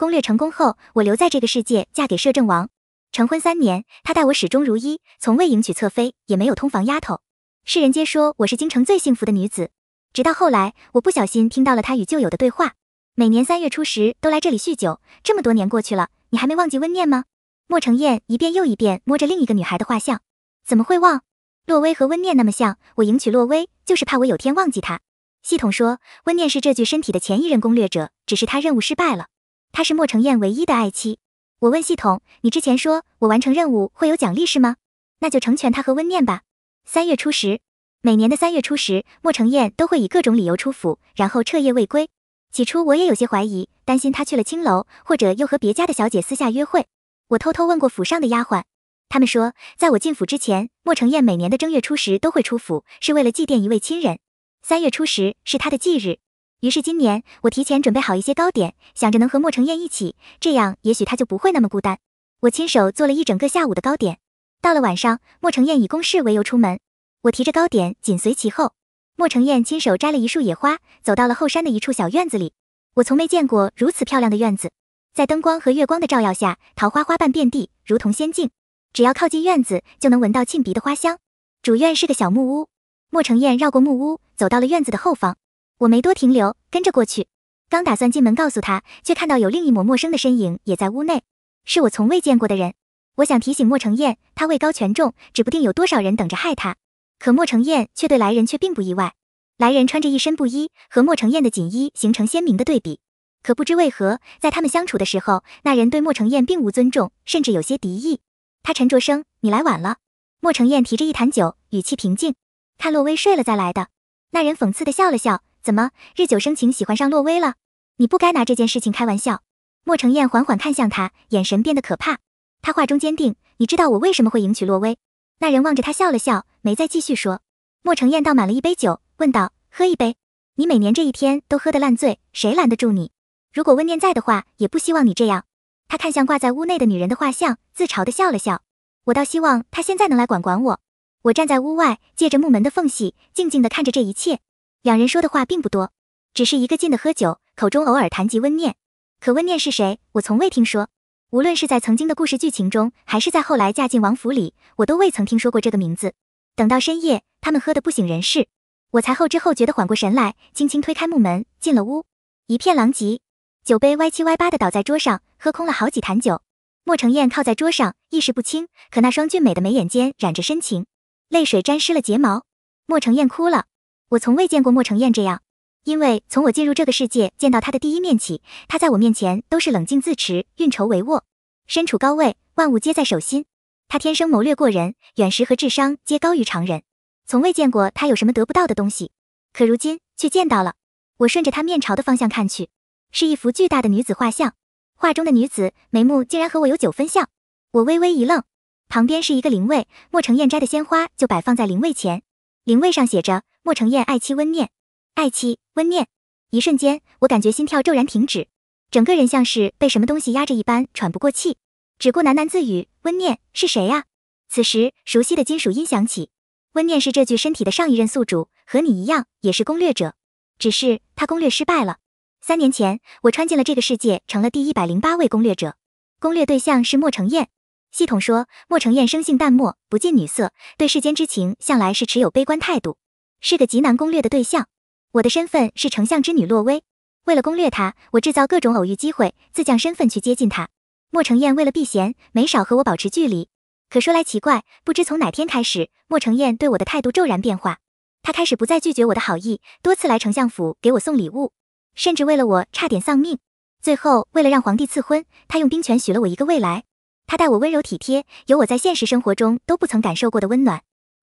攻略成功后，我留在这个世界，嫁给摄政王。成婚三年，他待我始终如一，从未迎娶侧妃，也没有通房丫头。世人皆说我是京城最幸福的女子。直到后来，我不小心听到了他与旧友的对话。每年三月初十都来这里酗酒。这么多年过去了，你还没忘记温念吗？莫成燕一遍又一遍摸着另一个女孩的画像，怎么会忘？洛薇和温念那么像，我迎娶洛薇就是怕我有天忘记她。系统说，温念是这具身体的前一任攻略者，只是他任务失败了。她是莫成燕唯一的爱妻。我问系统：“你之前说我完成任务会有奖励是吗？那就成全她和温念吧。”三月初十，每年的三月初十，莫成燕都会以各种理由出府，然后彻夜未归。起初我也有些怀疑，担心他去了青楼，或者又和别家的小姐私下约会。我偷偷问过府上的丫鬟，他们说，在我进府之前，莫成燕每年的正月初十都会出府，是为了祭奠一位亲人。三月初十是他的忌日。于是今年，我提前准备好一些糕点，想着能和莫成燕一起，这样也许她就不会那么孤单。我亲手做了一整个下午的糕点。到了晚上，莫成燕以公事为由出门，我提着糕点紧随其后。莫成燕亲手摘了一束野花，走到了后山的一处小院子里。我从没见过如此漂亮的院子，在灯光和月光的照耀下，桃花花瓣遍地，如同仙境。只要靠近院子，就能闻到沁鼻的花香。主院是个小木屋，莫成燕绕过木屋，走到了院子的后方。我没多停留，跟着过去。刚打算进门告诉他，却看到有另一抹陌生的身影也在屋内，是我从未见过的人。我想提醒莫成燕，他位高权重，指不定有多少人等着害他。可莫成燕却对来人却并不意外。来人穿着一身布衣，和莫成燕的锦衣形成鲜明的对比。可不知为何，在他们相处的时候，那人对莫成燕并无尊重，甚至有些敌意。他沉着声：“你来晚了。”莫成燕提着一坛酒，语气平静：“看洛薇睡了再来的。”那人讽刺的笑了笑。怎么，日久生情，喜欢上洛薇了？你不该拿这件事情开玩笑。莫成燕缓缓看向他，眼神变得可怕。他话中坚定，你知道我为什么会迎娶洛薇？那人望着他笑了笑，没再继续说。莫成燕倒满了一杯酒，问道：喝一杯？你每年这一天都喝得烂醉，谁拦得住你？如果温念在的话，也不希望你这样。他看向挂在屋内的女人的画像，自嘲的笑了笑。我倒希望他现在能来管管我。我站在屋外，借着木门的缝隙，静静地看着这一切。两人说的话并不多，只是一个劲的喝酒，口中偶尔谈及温念。可温念是谁？我从未听说。无论是在曾经的故事剧情中，还是在后来嫁进王府里，我都未曾听说过这个名字。等到深夜，他们喝得不省人事，我才后知后觉的缓过神来，轻轻推开木门，进了屋，一片狼藉，酒杯歪七歪八的倒在桌上，喝空了好几坛酒。莫成燕靠在桌上，意识不清，可那双俊美的眉眼间染着深情，泪水沾湿了睫毛。莫成燕哭了。我从未见过莫成燕这样，因为从我进入这个世界见到他的第一面起，他在我面前都是冷静自持、运筹帷幄，身处高位，万物皆在手心。他天生谋略过人，远识和智商皆高于常人，从未见过他有什么得不到的东西。可如今却见到了。我顺着他面朝的方向看去，是一幅巨大的女子画像，画中的女子眉目竟然和我有九分像。我微微一愣，旁边是一个灵位，莫成燕摘的鲜花就摆放在灵位前，灵位上写着。莫成燕，爱妻温念，爱妻温念。一瞬间，我感觉心跳骤然停止，整个人像是被什么东西压着一般，喘不过气，只顾喃喃自语：“温念是谁呀？”此时，熟悉的金属音响起：“温念是这具身体的上一任宿主，和你一样也是攻略者，只是他攻略失败了。三年前，我穿进了这个世界，成了第一百零八位攻略者，攻略对象是莫成燕。系统说，莫成燕生性淡漠，不近女色，对世间之情向来是持有悲观态度。”是个极难攻略的对象，我的身份是丞相之女洛薇。为了攻略他，我制造各种偶遇机会，自降身份去接近他。莫成燕为了避嫌，没少和我保持距离。可说来奇怪，不知从哪天开始，莫成燕对我的态度骤然变化。他开始不再拒绝我的好意，多次来丞相府给我送礼物，甚至为了我差点丧命。最后为了让皇帝赐婚，他用兵权许了我一个未来。他待我温柔体贴，有我在现实生活中都不曾感受过的温暖。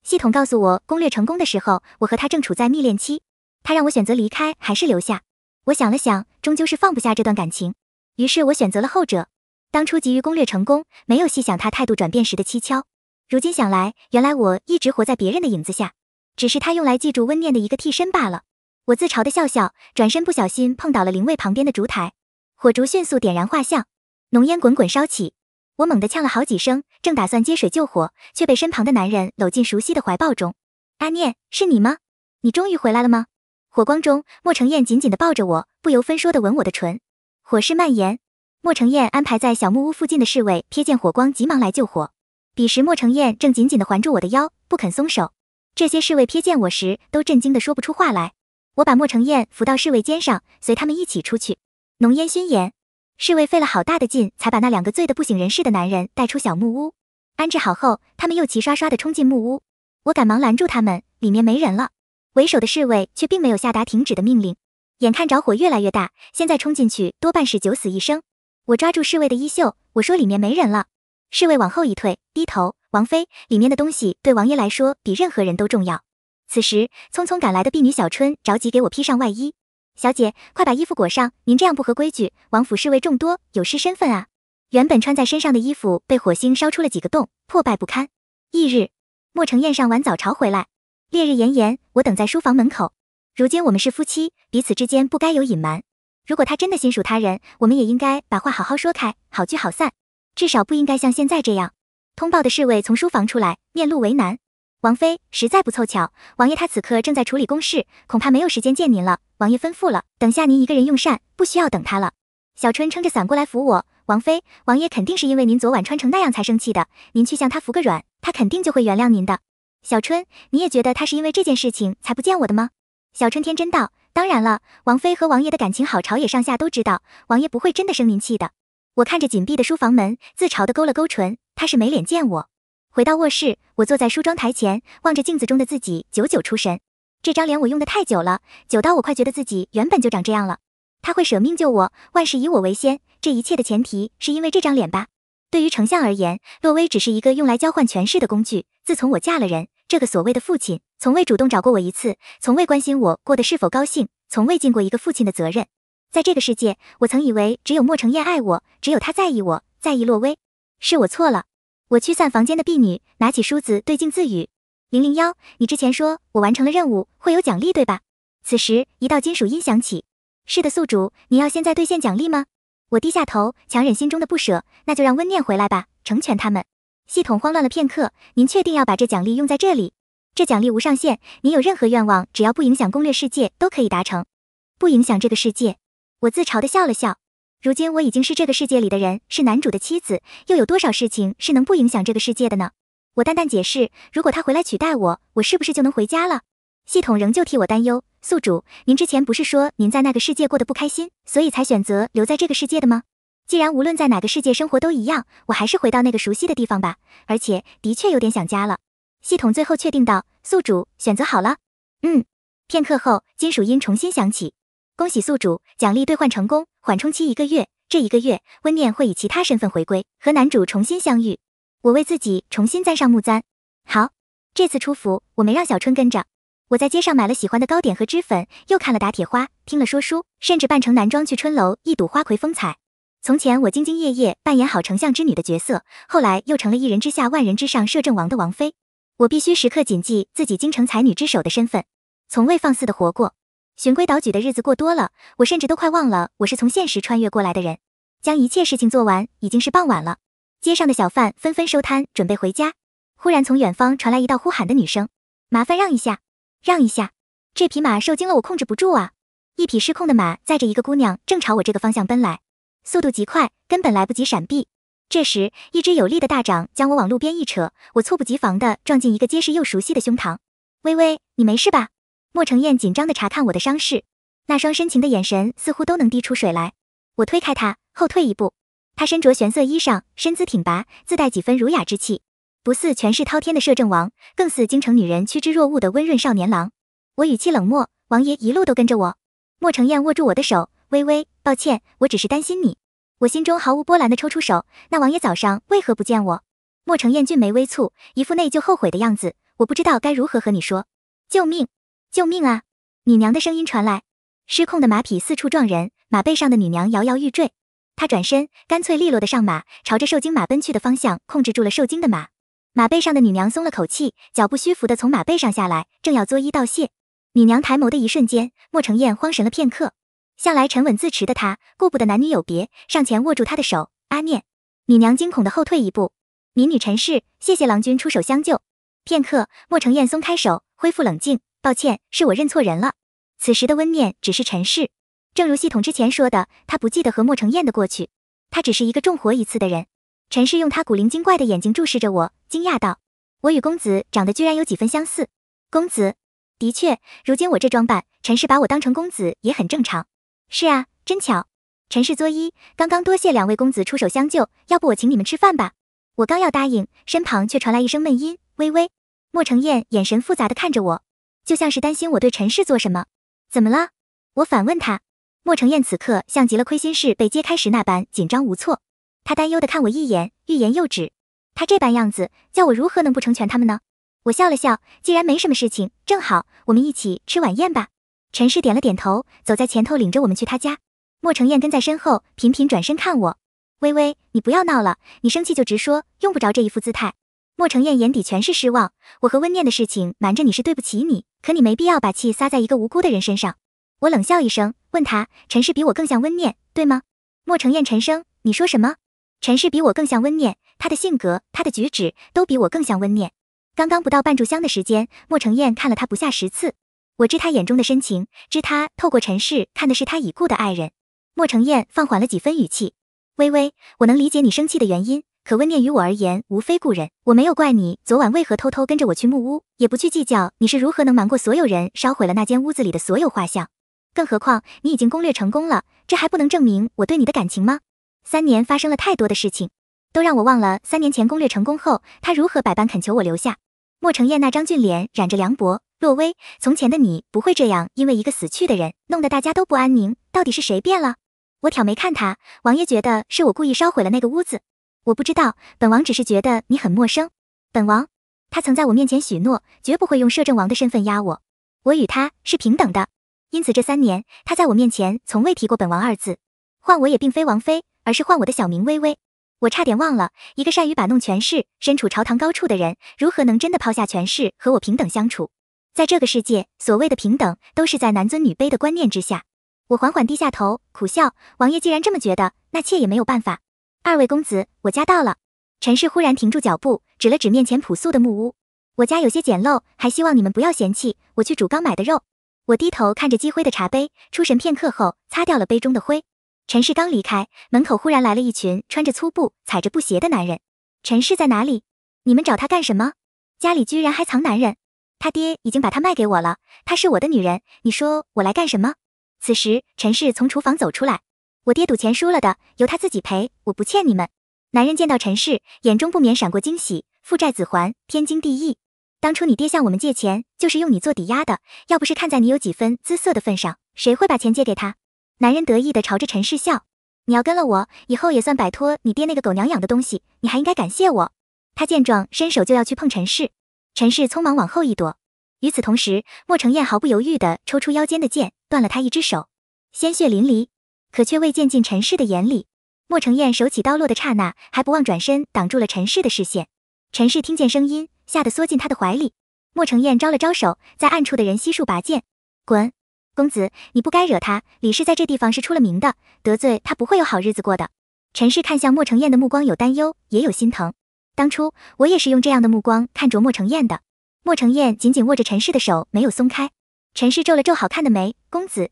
系统告诉我，攻略成功的时候，我和他正处在蜜恋期，他让我选择离开还是留下。我想了想，终究是放不下这段感情，于是我选择了后者。当初急于攻略成功，没有细想他态度转变时的蹊跷，如今想来，原来我一直活在别人的影子下，只是他用来记住温念的一个替身罢了。我自嘲的笑笑，转身不小心碰倒了灵位旁边的烛台，火烛迅速点燃画像，浓烟滚滚烧起。我猛地呛了好几声，正打算接水救火，却被身旁的男人搂进熟悉的怀抱中。阿念，是你吗？你终于回来了吗？火光中，莫成燕紧紧地抱着我，不由分说地吻我的唇。火势蔓延，莫成燕安排在小木屋附近的侍卫瞥见火光，急忙来救火。彼时，莫成燕正紧紧地环住我的腰，不肯松手。这些侍卫瞥见我时，都震惊得说不出话来。我把莫成燕扶到侍卫肩上，随他们一起出去。浓烟熏眼。侍卫费了好大的劲，才把那两个醉得不省人事的男人带出小木屋。安置好后，他们又齐刷刷地冲进木屋。我赶忙拦住他们，里面没人了。为首的侍卫却并没有下达停止的命令。眼看着火越来越大，现在冲进去多半是九死一生。我抓住侍卫的衣袖，我说里面没人了。侍卫往后一退，低头，王妃，里面的东西对王爷来说比任何人都重要。此时，匆匆赶来的婢女小春着急给我披上外衣。小姐，快把衣服裹上！您这样不合规矩，王府侍卫众多，有失身份啊。原本穿在身上的衣服被火星烧出了几个洞，破败不堪。翌日，莫成燕上完早朝回来，烈日炎炎，我等在书房门口。如今我们是夫妻，彼此之间不该有隐瞒。如果他真的心属他人，我们也应该把话好好说开，好聚好散，至少不应该像现在这样。通报的侍卫从书房出来，面露为难。王妃，实在不凑巧，王爷他此刻正在处理公事，恐怕没有时间见您了。王爷吩咐了，等下您一个人用膳，不需要等他了。小春撑着伞过来扶我，王妃，王爷肯定是因为您昨晚穿成那样才生气的，您去向他服个软，他肯定就会原谅您的。小春，你也觉得他是因为这件事情才不见我的吗？小春天真道，当然了，王妃和王爷的感情好，朝野上下都知道，王爷不会真的生您气的。我看着紧闭的书房门，自嘲的勾了勾唇，他是没脸见我。回到卧室，我坐在梳妆台前，望着镜子中的自己，久久出神。这张脸我用的太久了，久到我快觉得自己原本就长这样了。他会舍命救我，万事以我为先，这一切的前提是因为这张脸吧？对于丞相而言，洛薇只是一个用来交换权势的工具。自从我嫁了人，这个所谓的父亲，从未主动找过我一次，从未关心我过得是否高兴，从未尽过一个父亲的责任。在这个世界，我曾以为只有莫成燕爱我，只有他在意我，在意洛薇。是我错了。我驱散房间的婢女，拿起梳子对镜自语：“零零幺，你之前说我完成了任务会有奖励，对吧？”此时，一道金属音响起：“是的，宿主，你要现在兑现奖励吗？”我低下头，强忍心中的不舍，那就让温念回来吧，成全他们。系统慌乱了片刻：“您确定要把这奖励用在这里？这奖励无上限，您有任何愿望，只要不影响攻略世界，都可以达成。不影响这个世界。”我自嘲地笑了笑。如今我已经是这个世界里的人，是男主的妻子，又有多少事情是能不影响这个世界的呢？我淡淡解释，如果他回来取代我，我是不是就能回家了？系统仍旧替我担忧，宿主，您之前不是说您在那个世界过得不开心，所以才选择留在这个世界的吗？既然无论在哪个世界生活都一样，我还是回到那个熟悉的地方吧。而且的确有点想家了。系统最后确定道：“宿主选择好了。嗯。片刻后，金属音重新响起。恭喜宿主，奖励兑换成功，缓冲期一个月。这一个月，温念会以其他身份回归，和男主重新相遇。我为自己重新簪上木簪。好，这次出府我没让小春跟着。我在街上买了喜欢的糕点和脂粉，又看了打铁花，听了说书，甚至扮成男装去春楼一睹花魁风采。从前我兢兢业业扮演好丞相之女的角色，后来又成了一人之下万人之上摄政王的王妃。我必须时刻谨记自己京城才女之首的身份，从未放肆的活过。循规蹈矩的日子过多了，我甚至都快忘了我是从现实穿越过来的人。将一切事情做完，已经是傍晚了。街上的小贩纷纷收摊，准备回家。忽然，从远方传来一道呼喊的女声：“麻烦让一下，让一下！这匹马受惊了，我控制不住啊！”一匹失控的马载着一个姑娘正朝我这个方向奔来，速度极快，根本来不及闪避。这时，一只有力的大掌将我往路边一扯，我猝不及防地撞进一个结实又熟悉的胸膛。“微微，你没事吧？”莫成燕紧张地查看我的伤势，那双深情的眼神似乎都能滴出水来。我推开他，后退一步。他身着玄色衣裳，身姿挺拔，自带几分儒雅之气，不似权势滔天的摄政王，更似京城女人趋之若鹜的温润少年郎。我语气冷漠：“王爷一路都跟着我。”莫成燕握住我的手，微微抱歉：“我只是担心你。”我心中毫无波澜地抽出手。那王爷早上为何不见我？莫成燕俊眉微蹙，一副内疚后悔的样子。我不知道该如何和你说。救命！救命啊！女娘的声音传来，失控的马匹四处撞人，马背上的女娘摇摇欲坠。她转身，干脆利落的上马，朝着受惊马奔去的方向控制住了受惊的马。马背上的女娘松了口气，脚步虚浮的从马背上下来，正要作揖道谢。女娘抬眸的一瞬间，莫成燕慌神了片刻。向来沉稳自持的她，顾不得男女有别，上前握住她的手。阿念，女娘惊恐的后退一步，民女陈氏，谢谢郎君出手相救。片刻，莫成燕松开手，恢复冷静。抱歉，是我认错人了。此时的温念只是陈氏，正如系统之前说的，他不记得和莫成燕的过去，他只是一个重活一次的人。陈氏用他古灵精怪的眼睛注视着我，惊讶道：“我与公子长得居然有几分相似。”公子，的确，如今我这装扮，陈氏把我当成公子也很正常。是啊，真巧。陈氏作揖，刚刚多谢两位公子出手相救，要不我请你们吃饭吧？我刚要答应，身旁却传来一声闷音，微微。莫成燕眼神复杂的看着我。就像是担心我对陈氏做什么，怎么了？我反问他。莫成燕此刻像极了亏心事被揭开时那般紧张无措，他担忧的看我一眼，欲言又止。他这般样子，叫我如何能不成全他们呢？我笑了笑，既然没什么事情，正好我们一起吃晚宴吧。陈氏点了点头，走在前头，领着我们去他家。莫成燕跟在身后，频频转身看我。微微，你不要闹了，你生气就直说，用不着这一副姿态。莫成燕眼底全是失望。我和温念的事情瞒着你是对不起你，可你没必要把气撒在一个无辜的人身上。我冷笑一声，问他：“陈氏比我更像温念，对吗？”莫成燕沉声：“你说什么？”陈氏比我更像温念，他的性格，他的举止，都比我更像温念。刚刚不到半炷香的时间，莫成燕看了他不下十次。我知他眼中的深情，知他透过陈氏看的是他已故的爱人。莫成燕放缓了几分语气：“微微，我能理解你生气的原因。”可温念于我而言，无非故人。我没有怪你昨晚为何偷偷跟着我去木屋，也不去计较你是如何能瞒过所有人烧毁了那间屋子里的所有画像。更何况你已经攻略成功了，这还不能证明我对你的感情吗？三年发生了太多的事情，都让我忘了三年前攻略成功后，他如何百般恳求我留下。莫成燕那张俊脸染着凉薄，洛威，从前的你不会这样，因为一个死去的人弄得大家都不安宁。到底是谁变了？我挑眉看他，王爷觉得是我故意烧毁了那个屋子。我不知道，本王只是觉得你很陌生。本王，他曾在我面前许诺，绝不会用摄政王的身份压我，我与他是平等的。因此这三年，他在我面前从未提过本王二字。唤我也并非王妃，而是唤我的小名微微。我差点忘了，一个善于摆弄权势、身处朝堂高处的人，如何能真的抛下权势和我平等相处？在这个世界，所谓的平等，都是在男尊女卑的观念之下。我缓缓低下头，苦笑。王爷既然这么觉得，那妾也没有办法。二位公子，我家到了。陈氏忽然停住脚步，指了指面前朴素的木屋。我家有些简陋，还希望你们不要嫌弃。我去煮刚买的肉。我低头看着积灰的茶杯，出神片刻后，擦掉了杯中的灰。陈氏刚离开，门口忽然来了一群穿着粗布、踩着布鞋的男人。陈氏在哪里？你们找他干什么？家里居然还藏男人？他爹已经把他卖给我了，他是我的女人。你说我来干什么？此时，陈氏从厨房走出来。我爹赌钱输了的，由他自己赔，我不欠你们。男人见到陈氏，眼中不免闪过惊喜。父债子还，天经地义。当初你爹向我们借钱，就是用你做抵押的。要不是看在你有几分姿色的份上，谁会把钱借给他？男人得意的朝着陈氏笑。你要跟了我，以后也算摆脱你爹那个狗娘养的东西。你还应该感谢我。他见状，伸手就要去碰陈氏，陈氏匆忙往后一躲。与此同时，莫成燕毫不犹豫地抽出腰间的剑，断了他一只手，鲜血淋漓。可却未见进陈氏的眼里。莫成燕手起刀落的刹那，还不忘转身挡住了陈氏的视线。陈氏听见声音，吓得缩进他的怀里。莫成燕招了招手，在暗处的人悉数拔剑，滚！公子，你不该惹他。李氏在这地方是出了名的，得罪他不会有好日子过的。陈氏看向莫成燕的目光有担忧，也有心疼。当初我也是用这样的目光看着莫成燕的。莫成燕紧紧握着陈氏的手，没有松开。陈氏皱了皱好看的眉，公子。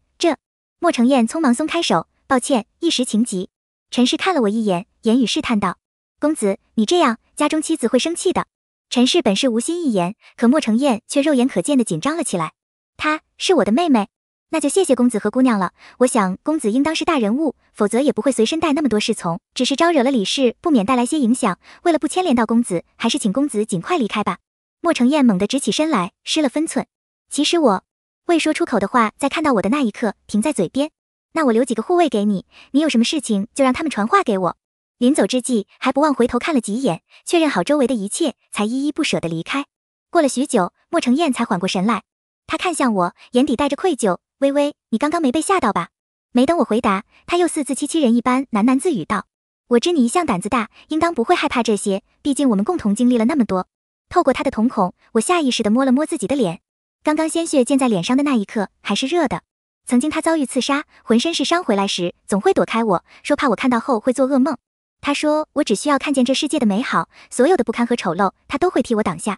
莫成燕匆忙松开手，抱歉，一时情急。陈氏看了我一眼，言语试探道：“公子，你这样，家中妻子会生气的。”陈氏本是无心一言，可莫成燕却肉眼可见的紧张了起来。她是我的妹妹，那就谢谢公子和姑娘了。我想公子应当是大人物，否则也不会随身带那么多侍从。只是招惹了李氏，不免带来些影响。为了不牵连到公子，还是请公子尽快离开吧。莫成燕猛地直起身来，失了分寸。其实我。未说出口的话，在看到我的那一刻停在嘴边。那我留几个护卫给你，你有什么事情就让他们传话给我。临走之际，还不忘回头看了几眼，确认好周围的一切，才依依不舍地离开。过了许久，莫成燕才缓过神来，他看向我，眼底带着愧疚。微微，你刚刚没被吓到吧？没等我回答，他又似自欺欺人一般喃喃自语道：“我知你一向胆子大，应当不会害怕这些。毕竟我们共同经历了那么多。”透过他的瞳孔，我下意识地摸了摸自己的脸。刚刚鲜血溅在脸上的那一刻，还是热的。曾经他遭遇刺杀，浑身是伤回来时，总会躲开我说怕我看到后会做噩梦。他说我只需要看见这世界的美好，所有的不堪和丑陋，他都会替我挡下。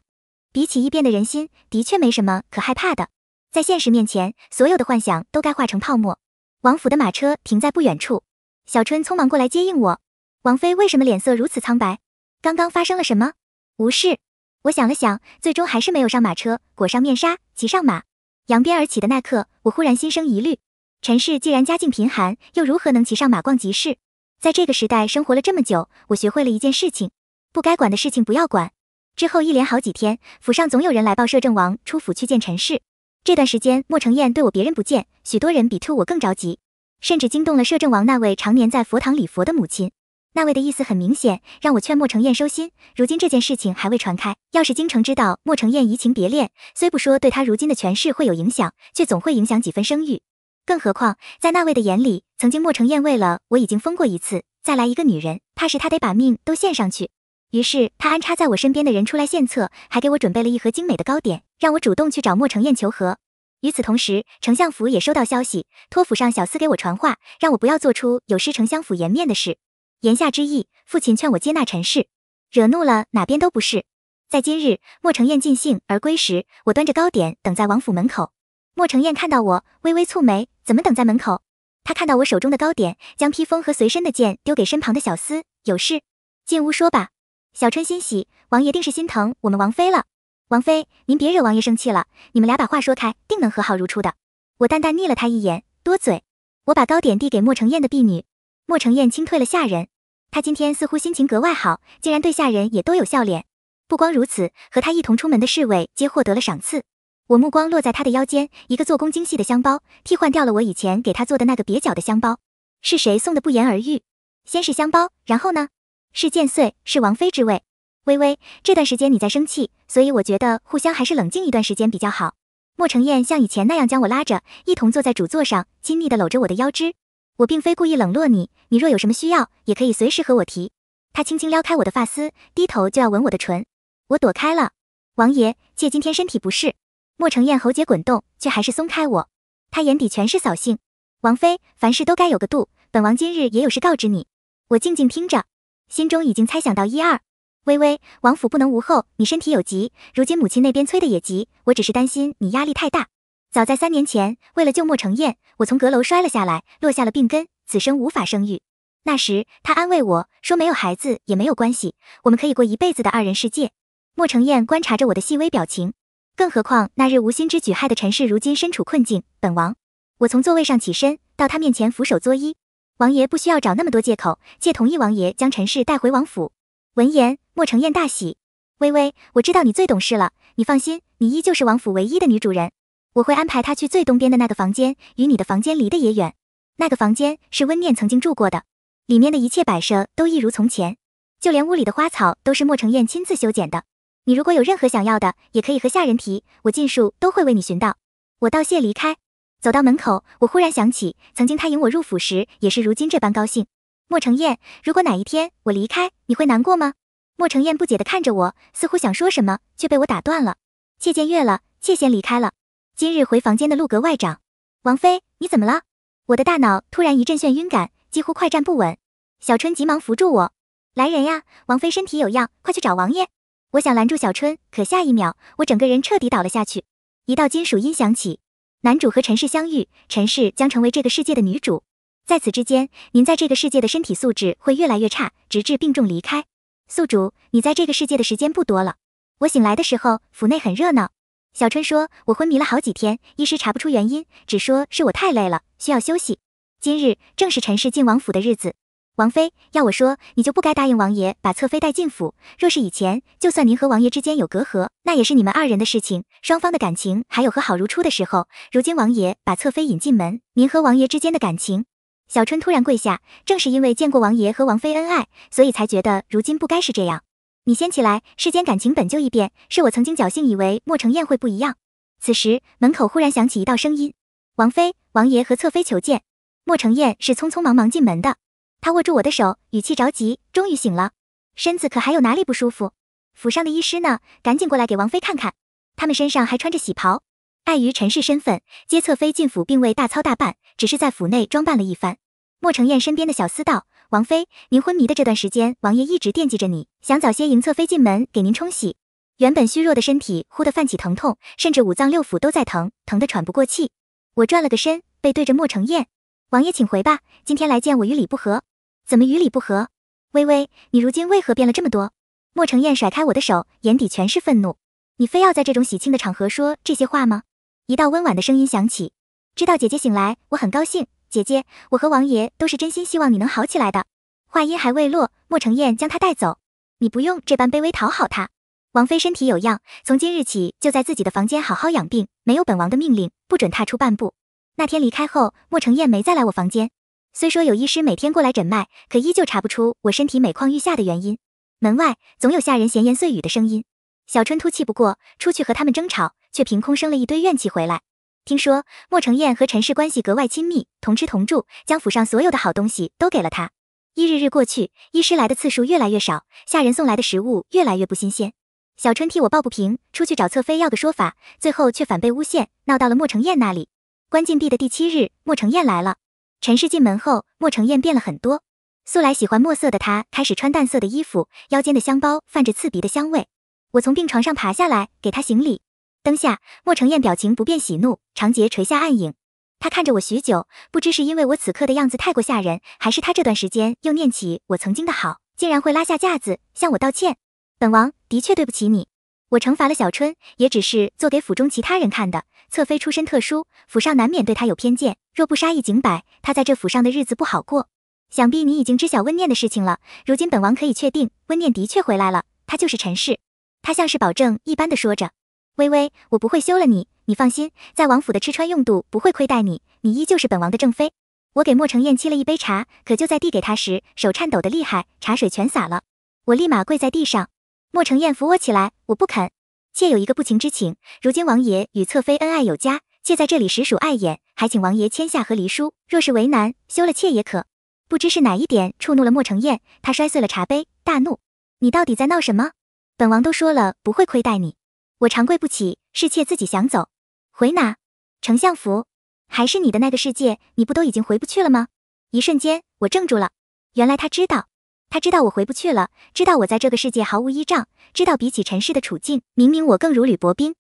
比起异变的人心，的确没什么可害怕的。在现实面前，所有的幻想都该化成泡沫。王府的马车停在不远处，小春匆忙过来接应我。王妃为什么脸色如此苍白？刚刚发生了什么？无事。我想了想，最终还是没有上马车，裹上面纱，骑上马，扬鞭而起的那刻，我忽然心生疑虑：陈氏既然家境贫寒，又如何能骑上马逛集市？在这个时代生活了这么久，我学会了一件事情：不该管的事情不要管。之后一连好几天，府上总有人来报摄政王出府去见陈氏。这段时间，莫成燕对我别人不见，许多人比 to 我更着急，甚至惊动了摄政王那位常年在佛堂礼佛的母亲。那位的意思很明显，让我劝莫成燕收心。如今这件事情还未传开，要是京城知道莫成燕移情别恋，虽不说对他如今的权势会有影响，却总会影响几分声誉。更何况在那位的眼里，曾经莫成燕为了我已经疯过一次，再来一个女人，怕是她得把命都献上去。于是他安插在我身边的人出来献策，还给我准备了一盒精美的糕点，让我主动去找莫成燕求和。与此同时，丞相府也收到消息，托府上小厮给我传话，让我不要做出有失丞相府颜面的事。言下之意，父亲劝我接纳陈氏，惹怒了哪边都不是。在今日，莫成燕尽兴而归时，我端着糕点等在王府门口。莫成燕看到我，微微蹙眉：“怎么等在门口？”他看到我手中的糕点，将披风和随身的剑丢给身旁的小厮：“有事，进屋说吧。”小春欣喜：“王爷定是心疼我们王妃了。王妃，您别惹王爷生气了。你们俩把话说开，定能和好如初的。”我淡淡睨了他一眼：“多嘴。”我把糕点递给莫成燕的婢女。莫成燕清退了下人，她今天似乎心情格外好，竟然对下人也都有笑脸。不光如此，和她一同出门的侍卫皆获得了赏赐。我目光落在她的腰间，一个做工精细的香包，替换掉了我以前给她做的那个蹩脚的香包。是谁送的？不言而喻。先是香包，然后呢？是剑穗，是王妃之位。微微，这段时间你在生气，所以我觉得互相还是冷静一段时间比较好。莫成燕像以前那样将我拉着，一同坐在主座上，亲昵地搂着我的腰肢。我并非故意冷落你，你若有什么需要，也可以随时和我提。他轻轻撩开我的发丝，低头就要吻我的唇，我躲开了。王爷，妾今天身体不适。莫成燕喉结滚动，却还是松开我。他眼底全是扫兴。王妃，凡事都该有个度。本王今日也有事告知你。我静静听着，心中已经猜想到一二。微微，王府不能无后，你身体有疾，如今母亲那边催的也急，我只是担心你压力太大。早在三年前，为了救莫成燕，我从阁楼摔了下来，落下了病根，此生无法生育。那时，他安慰我说，没有孩子也没有关系，我们可以过一辈子的二人世界。莫成燕观察着我的细微表情，更何况那日无心之举害的陈氏如今身处困境。本王，我从座位上起身，到他面前俯首作揖。王爷不需要找那么多借口，借同意王爷将陈氏带回王府。闻言，莫成燕大喜，微微，我知道你最懂事了，你放心，你依旧是王府唯一的女主人。我会安排他去最东边的那个房间，与你的房间离得也远。那个房间是温念曾经住过的，里面的一切摆设都一如从前，就连屋里的花草都是莫成燕亲自修剪的。你如果有任何想要的，也可以和下人提，我尽数都会为你寻到。我道谢离开，走到门口，我忽然想起，曾经他迎我入府时，也是如今这般高兴。莫成燕，如果哪一天我离开，你会难过吗？莫成燕不解地看着我，似乎想说什么，却被我打断了。妾见月了，妾先离开了。今日回房间的路格外长，王妃你怎么了？我的大脑突然一阵眩晕感，几乎快站不稳，小春急忙扶住我。来人呀，王妃身体有恙，快去找王爷。我想拦住小春，可下一秒我整个人彻底倒了下去。一道金属音响起，男主和陈氏相遇，陈氏将成为这个世界的女主。在此之间，您在这个世界的身体素质会越来越差，直至病重离开。宿主，你在这个世界的时间不多了。我醒来的时候，府内很热闹。小春说：“我昏迷了好几天，医师查不出原因，只说是我太累了，需要休息。今日正是陈氏进王府的日子，王妃，要我说，你就不该答应王爷把侧妃带进府。若是以前，就算您和王爷之间有隔阂，那也是你们二人的事情，双方的感情还有和好如初的时候。如今王爷把侧妃引进门，您和王爷之间的感情……”小春突然跪下，正是因为见过王爷和王妃恩爱，所以才觉得如今不该是这样。你先起来，世间感情本就易变，是我曾经侥幸以为莫成燕会不一样。此时门口忽然响起一道声音：“王妃，王爷和侧妃求见。”莫成燕是匆匆忙忙进门的，她握住我的手，语气着急：“终于醒了，身子可还有哪里不舒服？府上的医师呢？赶紧过来给王妃看看。”他们身上还穿着喜袍，碍于陈氏身份，接侧妃进府并未大操大办，只是在府内装扮了一番。莫成燕身边的小厮道。王妃，您昏迷的这段时间，王爷一直惦记着你，想早些迎侧妃进门给您冲喜。原本虚弱的身体忽地泛起疼痛，甚至五脏六腑都在疼，疼得喘不过气。我转了个身，背对着莫成燕。王爷，请回吧。今天来见我与理不合，怎么与理不合？微微，你如今为何变了这么多？莫成燕甩开我的手，眼底全是愤怒。你非要在这种喜庆的场合说这些话吗？一道温婉的声音响起。知道姐姐醒来，我很高兴。姐姐，我和王爷都是真心希望你能好起来的。话音还未落，莫成燕将她带走。你不用这般卑微讨好他。王妃身体有恙，从今日起就在自己的房间好好养病，没有本王的命令，不准踏出半步。那天离开后，莫成燕没再来我房间。虽说有医师每天过来诊脉，可依旧查不出我身体每况愈下的原因。门外总有下人闲言碎语的声音。小春突气不过，出去和他们争吵，却凭空生了一堆怨气回来。听说莫成燕和陈氏关系格外亲密，同吃同住，将府上所有的好东西都给了他。一日日过去，医师来的次数越来越少，下人送来的食物越来越不新鲜。小春替我抱不平，出去找侧妃要个说法，最后却反被诬陷，闹到了莫成燕那里。关禁闭的第七日，莫成燕来了。陈氏进门后，莫成燕变了很多。素来喜欢墨色的她，开始穿淡色的衣服，腰间的香包泛着刺鼻的香味。我从病床上爬下来，给她行礼。灯下，莫成彦表情不变，喜怒。长睫垂下暗影，他看着我许久，不知是因为我此刻的样子太过吓人，还是他这段时间又念起我曾经的好，竟然会拉下架子向我道歉。本王的确对不起你，我惩罚了小春，也只是做给府中其他人看的。侧妃出身特殊，府上难免对她有偏见，若不杀一儆百，她在这府上的日子不好过。想必你已经知晓温念的事情了，如今本王可以确定，温念的确回来了，她就是陈氏。他像是保证一般的说着。微微，我不会休了你，你放心，在王府的吃穿用度不会亏待你，你依旧是本王的正妃。我给莫成燕沏了一杯茶，可就在递给她时，手颤抖的厉害，茶水全洒了。我立马跪在地上，莫成燕扶我起来，我不肯。妾有一个不情之请，如今王爷与侧妃恩爱有加，妾在这里实属碍眼，还请王爷签下和离书。若是为难，休了妾也可。不知是哪一点触怒了莫成燕，她摔碎了茶杯，大怒：“你到底在闹什么？本王都说了不会亏待你。”我长跪不起，侍妾自己想走，回哪？丞相府？还是你的那个世界？你不都已经回不去了吗？一瞬间，我怔住了。原来他知道，他知道我回不去了，知道我在这个世界毫无依仗，知道比起尘世的处境，明明我更如履薄冰。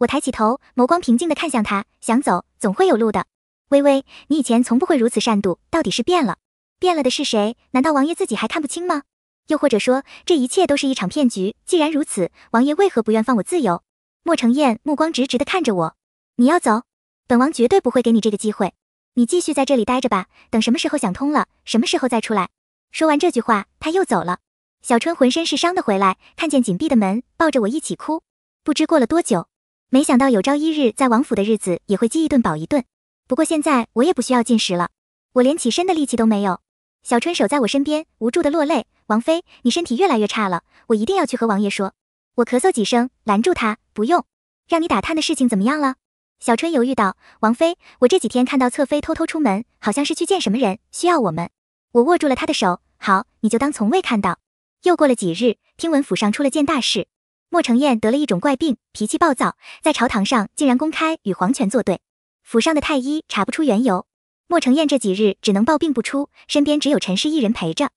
我抬起头，眸光平静地看向他，想走总会有路的。微微，你以前从不会如此善妒，到底是变了？变了的是谁？难道王爷自己还看不清吗？又或者说，这一切都是一场骗局。既然如此，王爷为何不愿放我自由？莫成燕目光直直的看着我，你要走，本王绝对不会给你这个机会。你继续在这里待着吧，等什么时候想通了，什么时候再出来。说完这句话，他又走了。小春浑身是伤的回来，看见紧闭的门，抱着我一起哭。不知过了多久，没想到有朝一日在王府的日子也会饥一顿饱一顿。不过现在我也不需要进食了，我连起身的力气都没有。小春守在我身边，无助的落泪。王妃，你身体越来越差了，我一定要去和王爷说。我咳嗽几声，拦住他，不用。让你打探的事情怎么样了？小春犹豫道：“王妃，我这几天看到侧妃偷偷出门，好像是去见什么人，需要我们。”我握住了她的手，好，你就当从未看到。又过了几日，听闻府上出了件大事，莫成燕得了一种怪病，脾气暴躁，在朝堂上竟然公开与皇权作对。府上的太医查不出缘由，莫成燕这几日只能抱病不出，身边只有陈氏一人陪着。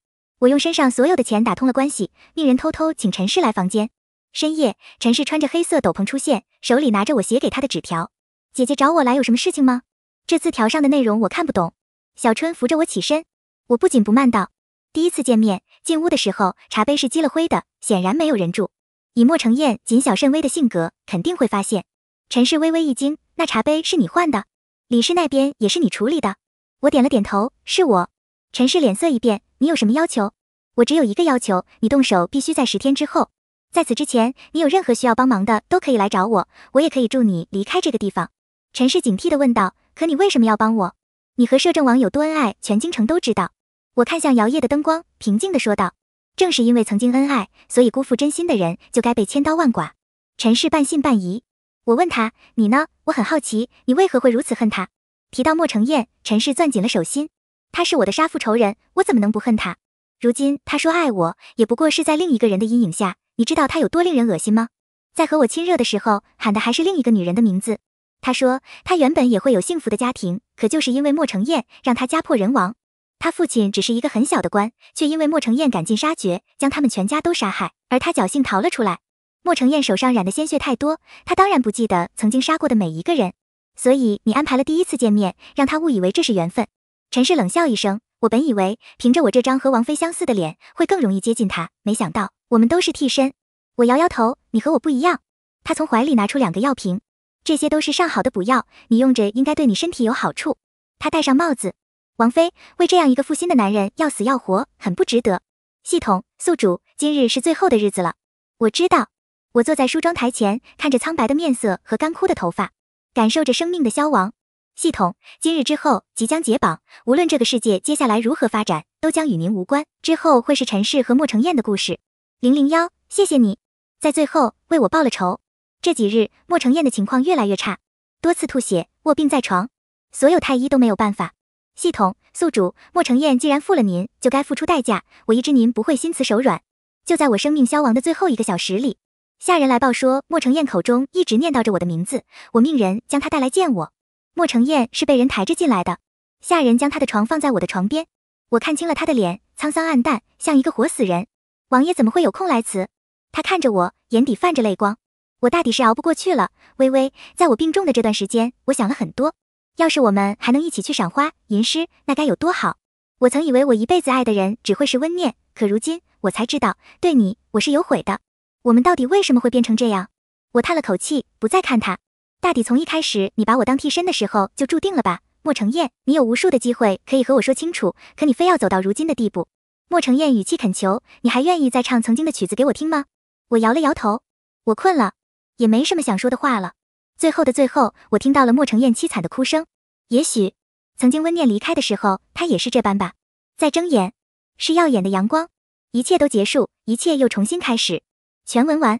我用身上所有的钱打通了关系，命人偷偷请陈氏来房间。深夜，陈氏穿着黑色斗篷出现，手里拿着我写给他的纸条。姐姐找我来有什么事情吗？这字条上的内容我看不懂。小春扶着我起身，我不紧不慢道：“第一次见面，进屋的时候茶杯是积了灰的，显然没有人住。以莫成燕谨小慎微的性格，肯定会发现。”陈氏微微一惊：“那茶杯是你换的？李氏那边也是你处理的？”我点了点头：“是我。”陈氏脸色一变，你有什么要求？我只有一个要求，你动手必须在十天之后，在此之前，你有任何需要帮忙的都可以来找我，我也可以助你离开这个地方。陈氏警惕的问道，可你为什么要帮我？你和摄政王有多恩爱，全京城都知道。我看向摇曳的灯光，平静的说道，正是因为曾经恩爱，所以辜负真心的人就该被千刀万剐。陈氏半信半疑，我问他，你呢？我很好奇，你为何会如此恨他？提到莫成燕，陈氏攥紧了手心。他是我的杀父仇人，我怎么能不恨他？如今他说爱我，也不过是在另一个人的阴影下。你知道他有多令人恶心吗？在和我亲热的时候，喊的还是另一个女人的名字。他说他原本也会有幸福的家庭，可就是因为莫成燕，让他家破人亡。他父亲只是一个很小的官，却因为莫成燕赶尽杀绝，将他们全家都杀害，而他侥幸逃了出来。莫成燕手上染的鲜血太多，他当然不记得曾经杀过的每一个人。所以你安排了第一次见面，让他误以为这是缘分。陈氏冷笑一声，我本以为凭着我这张和王妃相似的脸会更容易接近他，没想到我们都是替身。我摇摇头，你和我不一样。他从怀里拿出两个药瓶，这些都是上好的补药，你用着应该对你身体有好处。他戴上帽子，王妃为这样一个负心的男人要死要活，很不值得。系统宿主，今日是最后的日子了。我知道。我坐在梳妆台前，看着苍白的面色和干枯的头发，感受着生命的消亡。系统今日之后即将解绑，无论这个世界接下来如何发展，都将与您无关。之后会是陈氏和莫成燕的故事。零零幺，谢谢你，在最后为我报了仇。这几日莫成燕的情况越来越差，多次吐血，卧病在床，所有太医都没有办法。系统宿主莫成燕既然负了您，就该付出代价。我亦知您不会心慈手软。就在我生命消亡的最后一个小时里，下人来报说莫成燕口中一直念叨着我的名字，我命人将他带来见我。莫成燕是被人抬着进来的，下人将他的床放在我的床边。我看清了他的脸，沧桑暗淡，像一个活死人。王爷怎么会有空来此？他看着我，眼底泛着泪光。我大抵是熬不过去了。微微，在我病重的这段时间，我想了很多。要是我们还能一起去赏花、吟诗，那该有多好。我曾以为我一辈子爱的人只会是温念，可如今我才知道，对你我是有悔的。我们到底为什么会变成这样？我叹了口气，不再看他。大抵从一开始，你把我当替身的时候就注定了吧，莫成燕。你有无数的机会可以和我说清楚，可你非要走到如今的地步。莫成燕语气恳求：“你还愿意再唱曾经的曲子给我听吗？”我摇了摇头，我困了，也没什么想说的话了。最后的最后，我听到了莫成燕凄惨的哭声。也许，曾经温念离开的时候，他也是这般吧。再睁眼，是耀眼的阳光，一切都结束，一切又重新开始。全文完。